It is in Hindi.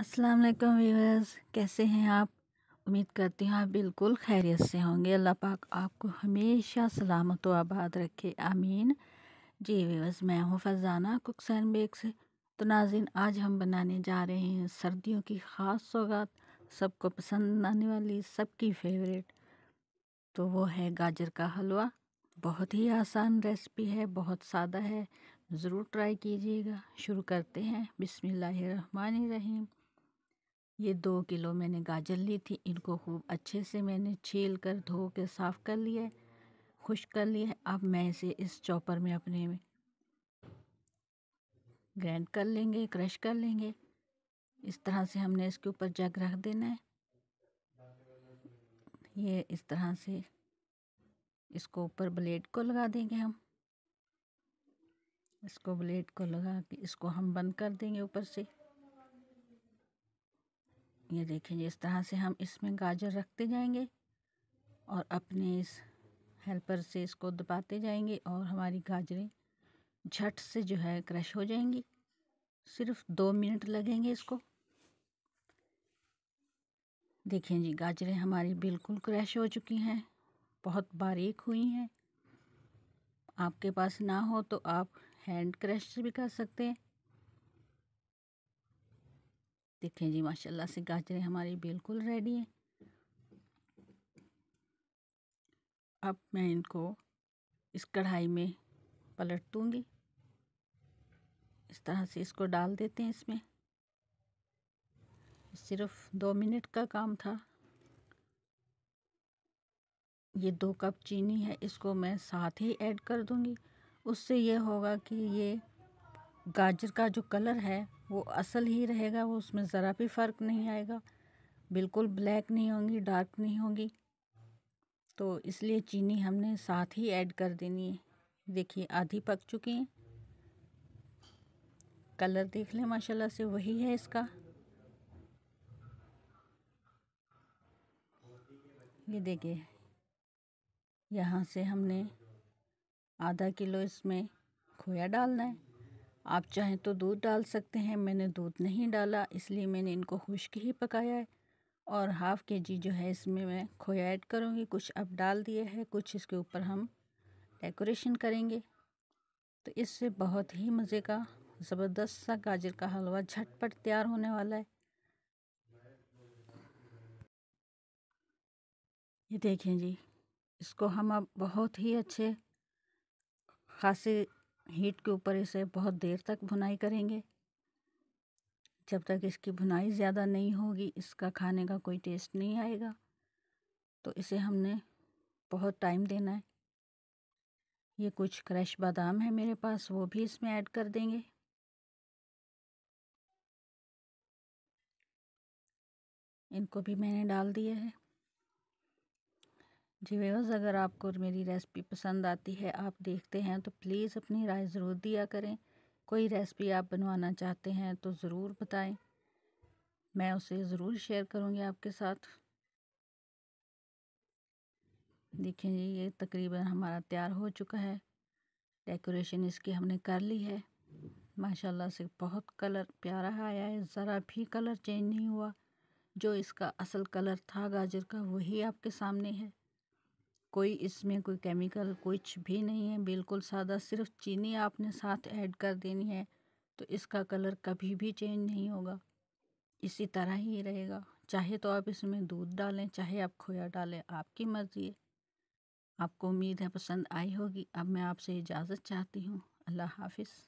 अस्सलाम वालेकुम व्यूअर्स कैसे हैं आप उम्मीद करती हूँ आप बिल्कुल खैरियत से होंगे अल्लाह पाक आपको हमेशा सलामत व आबाद रखे आमीन जी व्यूअर्स मैं हूँ फरजाना कुकसैन बेग से तो नाजिन आज हम बनाने जा रहे हैं सर्दियों की ख़ास सौगात सबको पसंद आने वाली सबकी फेवरेट तो वो है गाजर का हलवा बहुत ही आसान रेसिपी है बहुत सादा है ज़रूर ट्राई कीजिएगा शुरू करते हैं बिसमीम ये दो किलो मैंने गाजर ली थी इनको खूब अच्छे से मैंने छील कर धो के साफ़ कर लिया खुश कर लिया अब मैं इसे इस चॉपर में अपने में ग्रैंड कर लेंगे क्रश कर लेंगे इस तरह से हमने इसके ऊपर जग रख देना है ये इस तरह से इसको ऊपर ब्लेड को लगा देंगे हम इसको ब्लेड को लगा के इसको हम बंद कर देंगे ऊपर से ये देखें इस तरह से हम इसमें गाजर रखते जाएंगे और अपने इस हेल्पर से इसको दबाते जाएंगे और हमारी गाजरें झट से जो है क्रश हो जाएंगी सिर्फ दो मिनट लगेंगे इसको देखें जी गाजरें हमारी बिल्कुल क्रश हो चुकी हैं बहुत बारीक हुई हैं आपके पास ना हो तो आप हैंड क्रश से भी कर सकते हैं देखें जी माशाल्लाह से गाजरें हमारी बिल्कुल रेडी हैं अब मैं इनको इस कढ़ाई में पलट दूँगी इस तरह से इसको डाल देते हैं इसमें सिर्फ दो मिनट का काम था ये दो कप चीनी है इसको मैं साथ ही ऐड कर दूँगी उससे ये होगा कि ये गाजर का जो कलर है वो असल ही रहेगा वो उसमें ज़रा भी फ़र्क नहीं आएगा बिल्कुल ब्लैक नहीं होंगी डार्क नहीं होंगी तो इसलिए चीनी हमने साथ ही ऐड कर देनी है देखिए आधी पक चुकी हैं कलर देख लें माशाल्लाह से वही है इसका ये देखिए यहाँ से हमने आधा किलो इसमें खोया डालना है आप चाहें तो दूध डाल सकते हैं मैंने दूध नहीं डाला इसलिए मैंने इनको खुश्क ही पकाया है और हाफ़ के जी जो है इसमें मैं खोया ऐड करूँगी कुछ अब डाल दिए है कुछ इसके ऊपर हम डेकोरेशन करेंगे तो इससे बहुत ही मज़े का ज़बरदस्त सा गाजर का हलवा झटपट तैयार होने वाला है ये देखें जी इसको हम अब बहुत ही अच्छे खासे हीट के ऊपर इसे बहुत देर तक भुनाई करेंगे जब तक इसकी भुनाई ज़्यादा नहीं होगी इसका खाने का कोई टेस्ट नहीं आएगा तो इसे हमने बहुत टाइम देना है ये कुछ क्रश बादाम है मेरे पास वो भी इसमें ऐड कर देंगे इनको भी मैंने डाल दिया है जी व्यवर्स अगर आपको मेरी रेसिपी पसंद आती है आप देखते हैं तो प्लीज़ अपनी राय ज़रूर दिया करें कोई रेसिपी आप बनवाना चाहते हैं तो ज़रूर बताएं मैं उसे ज़रूर शेयर करूँगी आपके साथ देखें जी ये तकरीबन हमारा तैयार हो चुका है डेकोरेशन इसकी हमने कर ली है माशाल्लाह से बहुत कलर प्यारा आया है ज़रा भी कलर चेंज नहीं हुआ जो इसका असल कलर था गाजर का वही आपके सामने है कोई इसमें कोई केमिकल कुछ भी नहीं है बिल्कुल सादा सिर्फ चीनी आपने साथ ऐड कर देनी है तो इसका कलर कभी भी चेंज नहीं होगा इसी तरह ही रहेगा चाहे तो आप इसमें दूध डालें चाहे आप खोया डालें आपकी मर्ज़ी है आपको उम्मीद है पसंद आई होगी अब मैं आपसे इजाज़त चाहती हूँ अल्लाह हाफिज़